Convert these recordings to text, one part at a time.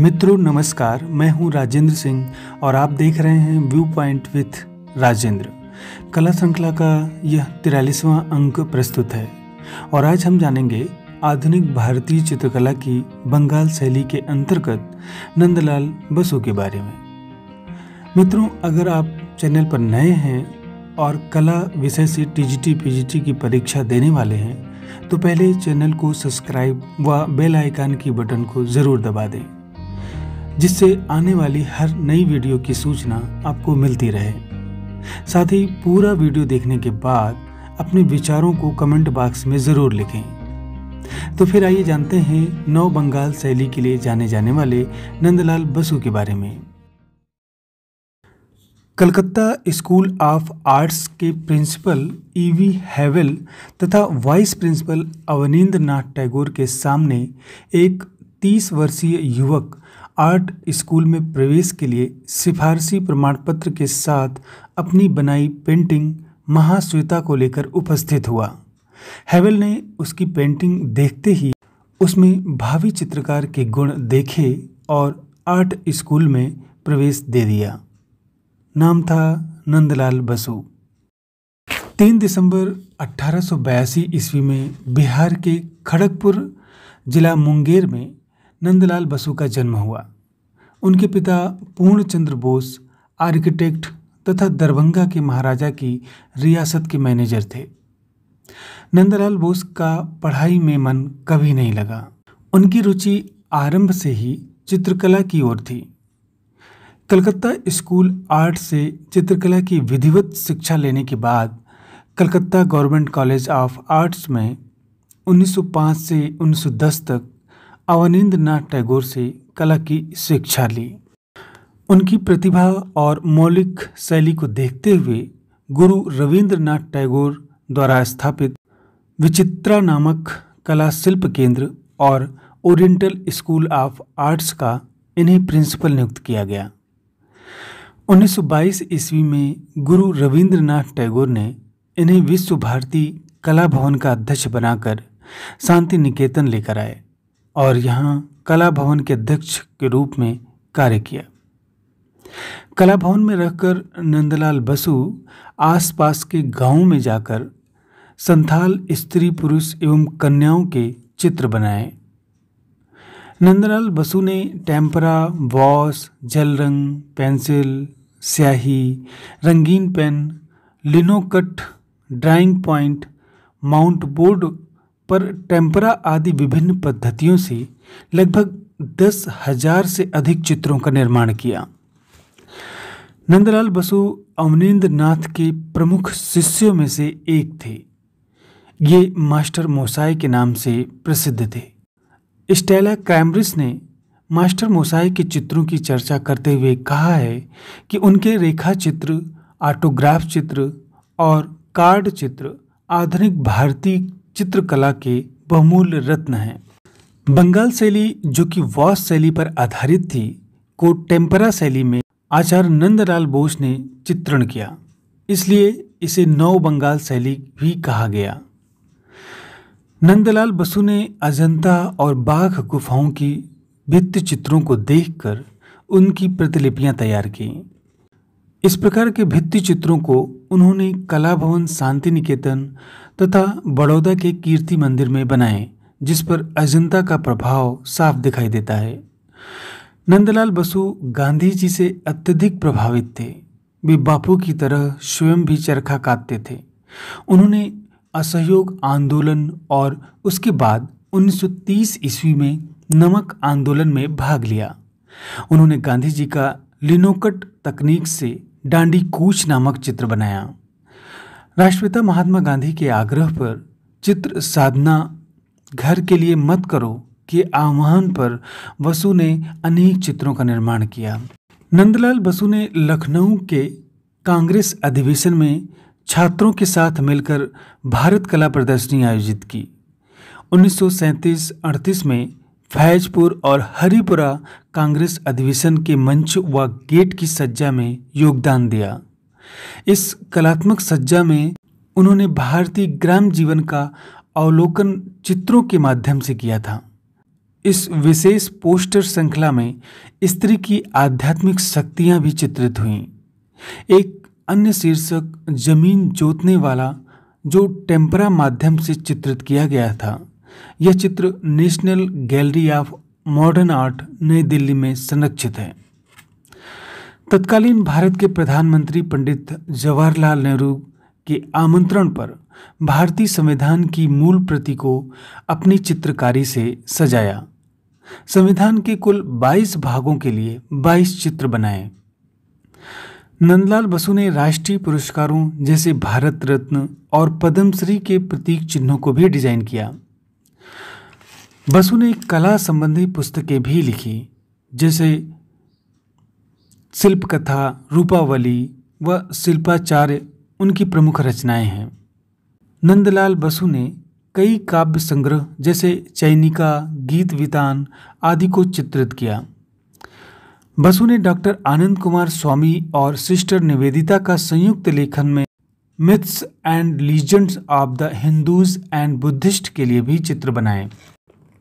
मित्रों नमस्कार मैं हूं राजेंद्र सिंह और आप देख रहे हैं व्यू पॉइंट विथ राजेंद्र कला श्रृंखला का यह तिरालीसवां अंक प्रस्तुत है और आज हम जानेंगे आधुनिक भारतीय चित्रकला की बंगाल शैली के अंतर्गत नंदलाल बसु के बारे में मित्रों अगर आप चैनल पर नए हैं और कला विषय से टीजीटी पीजीटी की परीक्षा देने वाले हैं तो पहले चैनल को सब्सक्राइब व बेल आइकान की बटन को ज़रूर दबा दें जिससे आने वाली हर नई वीडियो की सूचना आपको मिलती रहे साथ ही पूरा वीडियो देखने के बाद अपने विचारों को कमेंट बॉक्स में ज़रूर लिखें तो फिर आइए जानते हैं नौ बंगाल शैली के लिए जाने जाने वाले नंदलाल बसु के बारे में कलकत्ता स्कूल ऑफ आर्ट्स के प्रिंसिपल ईवी हैवेल तथा वाइस प्रिंसिपल अवनिंद्र नाथ टैगोर के सामने एक 30 वर्षीय युवक आर्ट स्कूल में प्रवेश के लिए सिफारसी प्रमाण पत्र के साथ अपनी बनाई पेंटिंग महाश्वेता को लेकर उपस्थित हुआ हैवेल ने उसकी पेंटिंग देखते ही उसमें भावी चित्रकार के गुण देखे और आर्ट स्कूल में प्रवेश दे दिया नाम था नंदलाल बसु तीन दिसंबर अठारह ईस्वी में बिहार के खड़गपुर जिला मुंगेर में नंदलाल बसु का जन्म हुआ उनके पिता पूर्णचंद्र बोस आर्किटेक्ट तथा दरभंगा के महाराजा की रियासत के मैनेजर थे नंदलाल बोस का पढ़ाई में मन कभी नहीं लगा उनकी रुचि आरंभ से ही चित्रकला की ओर थी कलकत्ता स्कूल आर्ट से चित्रकला की विधिवत शिक्षा लेने के बाद Calcutta Government College of Arts में 1905 से 1910 तक अवनिंद्र नाथ टैगोर से कला की शिक्षा ली उनकी प्रतिभा और मौलिक शैली को देखते हुए गुरु रविंद्रनाथ टैगोर द्वारा स्थापित विचित्रा नामक कला शिल्प केंद्र और ओरिएंटल स्कूल ऑफ आर्ट्स का इन्हें प्रिंसिपल नियुक्त किया गया 1922 ईस्वी में गुरु रविंद्रनाथ टैगोर ने इन्हें विश्व भारती कला भवन का अध्यक्ष बनाकर शांति निकेतन लेकर आए और यहाँ कला भवन के अध्यक्ष के रूप में कार्य किया कला भवन में रहकर नंदलाल बसु आसपास के गांवों में जाकर संथाल स्त्री पुरुष एवं कन्याओं के चित्र बनाए नंदलाल बसु ने टेम्परा बॉस जल रंग पेंसिल स्याही रंगीन pen linocut drawing point mount board पर टेम्परा आदि विभिन्न पद्धतियों से लगभग दस हजार से अधिक चित्रों का निर्माण किया नंदलाल बसु अवनेन्द्र नाथ के प्रमुख शिष्यों में से एक थे ये मास्टर मोसाई के नाम से प्रसिद्ध थे स्टेला क्रैमरिस ने मास्टर मोसाई के चित्रों की चर्चा करते हुए कहा है कि उनके रेखा चित्र ऑटोग्राफ चित्र और कार्ड चित्र आधुनिक भारतीय चित्रकला के बहुमूल्य रत्न हैं बंगाल शैली जो कि वॉश शैली पर आधारित थी को टेम्परा शैली में आचार्य नंदलाल बोस ने चित्रण किया इसलिए इसे नव बंगाल शैली भी कहा गया नंदलाल बसु ने अजंता और बाघ गुफाओं की भित्त चित्रों को देखकर उनकी प्रतिलिपियां तैयार की इस प्रकार के भित्ति चित्रों को उन्होंने कला भवन शांति निकेतन तथा बड़ौदा के कीर्ति मंदिर में बनाए जिस पर अजंता का प्रभाव साफ दिखाई देता है नंदलाल बसु गांधी जी से अत्यधिक प्रभावित थे वे बापू की तरह स्वयं भी चरखा काटते थे उन्होंने असहयोग आंदोलन और उसके बाद 1930 ईस्वी में नमक आंदोलन में भाग लिया उन्होंने गांधी जी का लिनोकट तकनीक से डांडी कूच नामक चित्र बनाया राष्ट्रपिता महात्मा गांधी के आग्रह पर चित्र साधना घर के लिए मत करो के आह्वान पर बसु ने अनेक चित्रों का निर्माण किया नंदलाल बसु ने लखनऊ के कांग्रेस अधिवेशन में छात्रों के साथ मिलकर भारत कला प्रदर्शनी आयोजित की उन्नीस सौ में फैजपुर और हरिपुरा कांग्रेस अधिवेशन के मंच व गेट की सज्जा में योगदान दिया इस कलात्मक सज्जा में उन्होंने भारतीय ग्राम जीवन का अवलोकन चित्रों के माध्यम से किया था इस विशेष पोस्टर श्रृंखला में स्त्री की आध्यात्मिक शक्तियां भी चित्रित हुई एक अन्य शीर्षक जमीन जोतने वाला जो टेम्परा माध्यम से चित्रित किया गया था यह चित्र National Gallery of Modern Art Nai Delhi में संरक्षित है तत्कालीन भारत के प्रधानमंत्री पंडित जवाहरलाल नेहरू के आमंत्रण पर भारतीय संविधान की मूल प्रति को अपनी चित्रकारी से सजाया संविधान के कुल 22 भागों के लिए 22 चित्र बनाए नंदलाल बसु ने राष्ट्रीय पुरस्कारों जैसे भारत रत्न और पद्मश्री के प्रतीक चिन्हों को भी डिजाइन किया बसु ने कला संबंधी पुस्तकें भी लिखी जैसे शिल्प कथा रूपावली व शिल्पाचार्य उनकी प्रमुख रचनाएं हैं नंदलाल बसु ने कई काव्य संग्रह जैसे चैनिका गीत वितान आदि को चित्रित किया बसु ने डॉक्टर आनंद कुमार स्वामी और सिस्टर निवेदिता का संयुक्त लेखन में Myths and Legends of the Hindus and Buddhist के लिए भी चित्र बनाए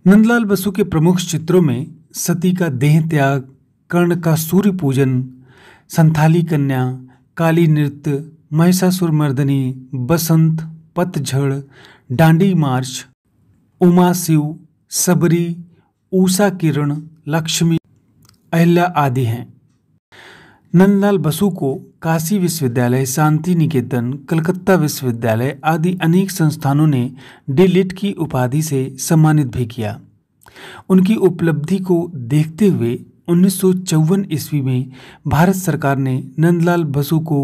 नंदलाल बसु के प्रमुख चित्रों में सती का देह त्याग कर्ण का सूर्य पूजन संथाली कन्या काली नृत्य महिषासुर मर्दनी बसंत पतझड़ डांडी मार्च उमा शिव सबरी ऊषा किरण लक्ष्मी अहिल्या आदि हैं नंदलाल बसु को काशी विश्वविद्यालय शांति निकेतन कलकत्ता विश्वविद्यालय आदि अनेक संस्थानों ने डी की उपाधि से सम्मानित भी किया उनकी उपलब्धि को देखते हुए उन्नीस ईस्वी में भारत सरकार ने नंदलाल बसु को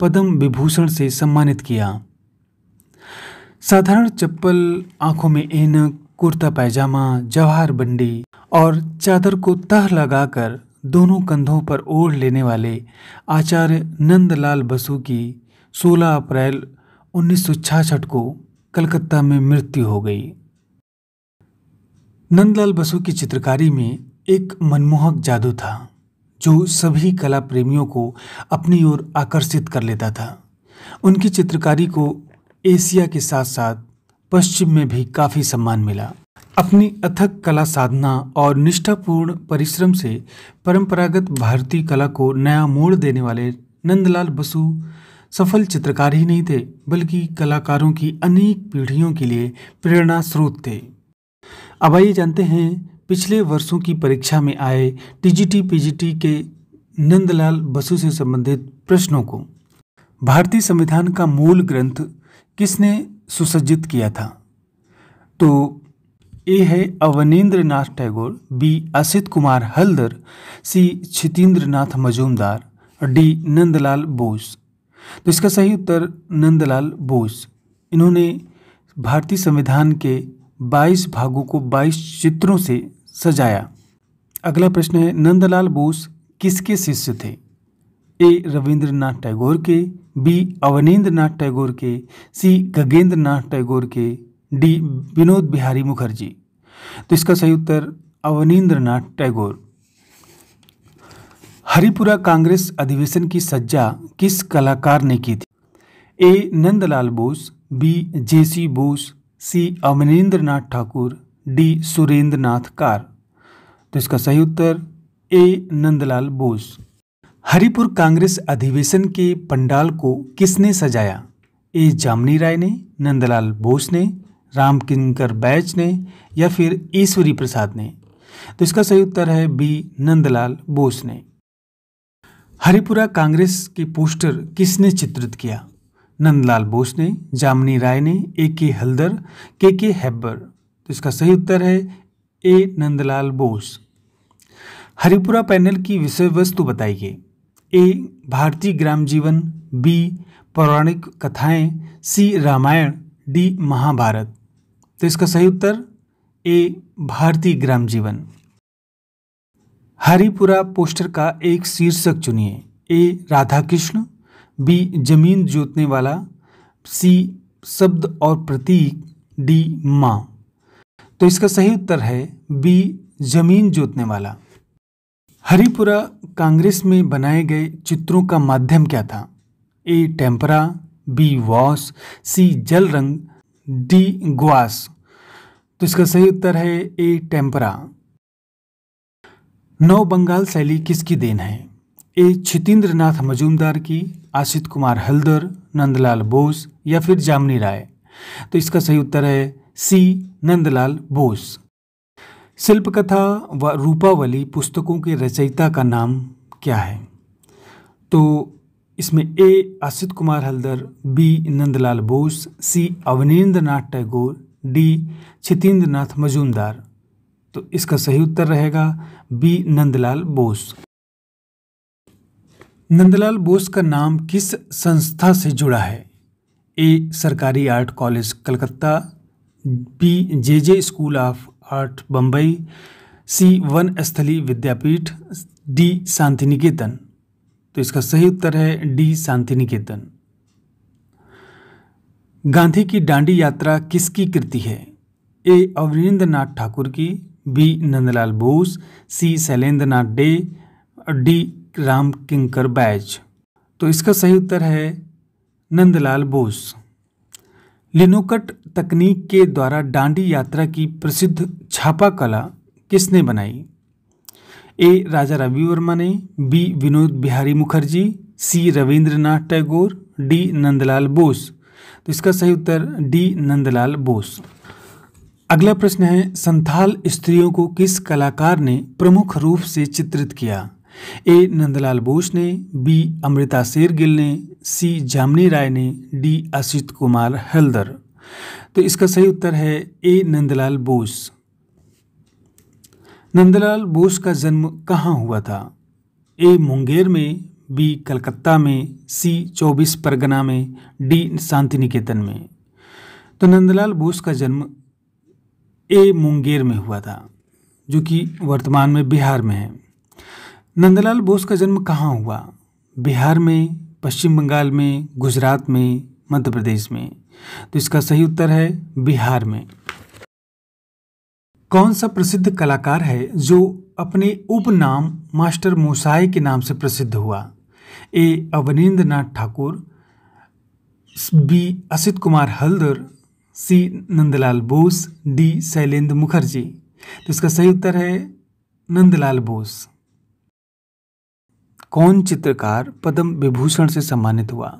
पद्म विभूषण से सम्मानित किया साधारण चप्पल आंखों में एनक कुर्ता पैजामा जवाहर बंडी और चादर को तह लगाकर दोनों कंधों पर ओढ़ लेने वाले आचार्य नंदलाल बसु की 16 अप्रैल उन्नीस को कलकत्ता में मृत्यु हो गई नंदलाल बसु की चित्रकारी में एक मनमोहक जादू था जो सभी कला प्रेमियों को अपनी ओर आकर्षित कर लेता था उनकी चित्रकारी को एशिया के साथ साथ पश्चिम में भी काफ़ी सम्मान मिला अपनी अथक कला साधना और निष्ठापूर्ण परिश्रम से परंपरागत भारतीय कला को नया मोड़ देने वाले नंदलाल बसु सफल चित्रकार ही नहीं थे बल्कि कलाकारों की अनेक पीढ़ियों के लिए प्रेरणा स्रोत थे अब आइए जानते हैं पिछले वर्षों की परीक्षा में आए टीजीटी पीजीटी के नंदलाल बसु से संबंधित प्रश्नों को भारतीय संविधान का मूल ग्रंथ किसने सुसज्जित किया था तो ए है Abanindra Nath Tagore B Asit Kumar Haldar C Kshitindra Nath Majumdar D Nandalal Bose तो इसका सही उत्तर नंदलाल बोस इन्होंने भारतीय संविधान के 22 भागों को 22 चित्रों से सजाया अगला प्रश्न है नंदलाल बोस किसके शिष्य थे ए रविंद्रनाथ टैगोर के बी अवनेन्द्र नाथ टैगोर के सी गगेंद्र नाथ टैगोर के डी विनोद बिहारी मुखर्जी तो इसका सही उत्तर अवनीन्द्र टैगोर हरिपुरा कांग्रेस अधिवेशन की सज्जा किस कलाकार ने की थी A Nandalal Bose B J C Bose C Abanindra Nath Thakur D Surendra Nath Kar तो इसका सही उत्तर ए नंदलाल बोस हरिपुर कांग्रेस अधिवेशन के पंडाल को किसने सजाया ए जामनी राय ने नंदलाल बोस ने रामकिंकर बैच ने या फिर ईश्वरी प्रसाद ने तो इसका सही उत्तर है बी नंदलाल बोस ने हरिपुरा कांग्रेस के पोस्टर किसने चित्रित किया नंदलाल बोस ने जामनी राय ने ए के हल्दर के के हैब्बर तो इसका सही उत्तर है ए नंदलाल बोस हरिपुरा पैनल की विषय वस्तु बताइए ए भारतीय ग्राम जीवन बी पौराणिक कथाएं सी रामायण डी महाभारत तो इसका सही उत्तर ए भारतीय ग्राम जीवन हरिपुरा पोस्टर का एक शीर्षक चुनिए ए राधा कृष्ण बी जमीन जोतने वाला सी शब्द और प्रतीक डी माँ तो इसका सही उत्तर है बी जमीन जोतने वाला हरिपुरा कांग्रेस में बनाए गए चित्रों का माध्यम क्या था A tempera B wash C जल रंग डी ग्वास तो इसका सही उत्तर है ए टेम्परा नौ बंगाल शैली किसकी देन है ए छितेंद्र नाथ मजूमदार की आशित कुमार हल्दर नंदलाल बोस या फिर जामनी राय तो इसका सही उत्तर है सी नंदलाल बोस शिल्पकथा व रूपावली पुस्तकों के रचयिता का नाम क्या है तो इसमें A Asit Kumar Haldar B Nandalal Bose C Abanindra Nath Tagore D Kshitindra Nath Majumdar तो इसका सही उत्तर रहेगा बी नंदलाल बोस नंदलाल बोस का नाम किस संस्था से जुड़ा है ए सरकारी art college Calcutta B J J School of Art Bombay C Vanasthali Vidyapith D शांति निकेतन तो इसका सही उत्तर है डी शांति निकेतन गांधी की डांडी यात्रा किसकी कृति है ए अवरिंद्र नाथ ठाकुर की B Nandalal Bose C Shailendra Nath De D Ram Kinkar Baij तो इसका सही उत्तर है नंदलाल बोस लिनोकट तकनीक के द्वारा डांडी यात्रा की प्रसिद्ध छापा कला किसने बनाई ए राजा रवि वर्मा ने B Vinod Bihari Mukherjee C Rabindranath Tagore D Nandalal Bose तो इसका सही उत्तर डी नंदलाल बोस अगला प्रश्न है संथाल स्त्रियों को किस कलाकार ने प्रमुख रूप से चित्रित किया ए नंदलाल बोस ने बी अमृता शेरगिल ने सी जामनी राय ने डी असित कुमार हल्दर तो इसका सही उत्तर है ए नंदलाल बोस नंदलाल बोस का जन्म कहाँ हुआ था ए मुंगेर में बी कलकत्ता में सी चौबीस परगना में डी शांति निकेतन में तो नंदलाल बोस का जन्म ए मुंगेर में हुआ था जो कि वर्तमान में बिहार में है नंदलाल बोस का जन्म कहाँ हुआ बिहार में पश्चिम बंगाल में गुजरात में मध्य प्रदेश में तो इसका सही उत्तर है बिहार में कौन सा प्रसिद्ध कलाकार है जो अपने उपनाम मास्टर मोसाई के नाम से प्रसिद्ध हुआ A Abanindra Nath Thakur B Asit Kumar Haldar C Nandalal Bose D Shailendra Mukherjee तो इसका सही उत्तर है नंदलाल बोस कौन चित्रकार पद्म विभूषण से सम्मानित हुआ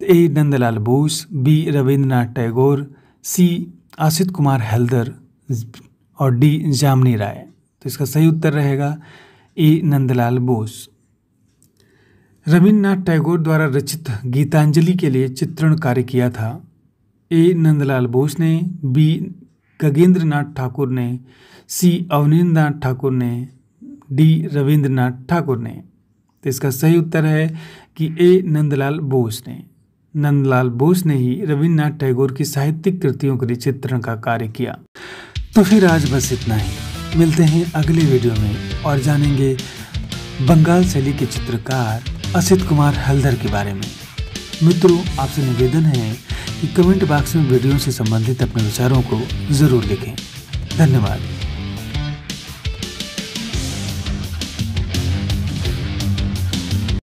तो A Nandalal Bose B Rabindranath Tagore C Asit Kumar Haldar और डी जामनी राय तो इसका सही उत्तर रहेगा ए नंदलाल बोस रविन्द्रनाथ टैगोर द्वारा रचित गीतांजलि के लिए चित्रण कार्य किया था ए नंदलाल बोस ने बी गगेंद्रनाथ ठाकुर ने सी अवनीन्द्रनाथ ठाकुर ने डी रविंद्रनाथ ठाकुर ने तो इसका सही उत्तर है कि ए नंदलाल बोस ने नंदलाल बोस ने ही रविन्द्रनाथ टैगोर की साहित्यिक कृतियों के लिए चित्रण का कार्य किया तो फिर आज बस इतना ही मिलते हैं अगले वीडियो में और जानेंगे बंगाल शैली के चित्रकार असित कुमार हल्दर के बारे में मित्रों आपसे निवेदन है कि कमेंट बॉक्स में वीडियो से संबंधित अपने विचारों को जरूर लिखें धन्यवाद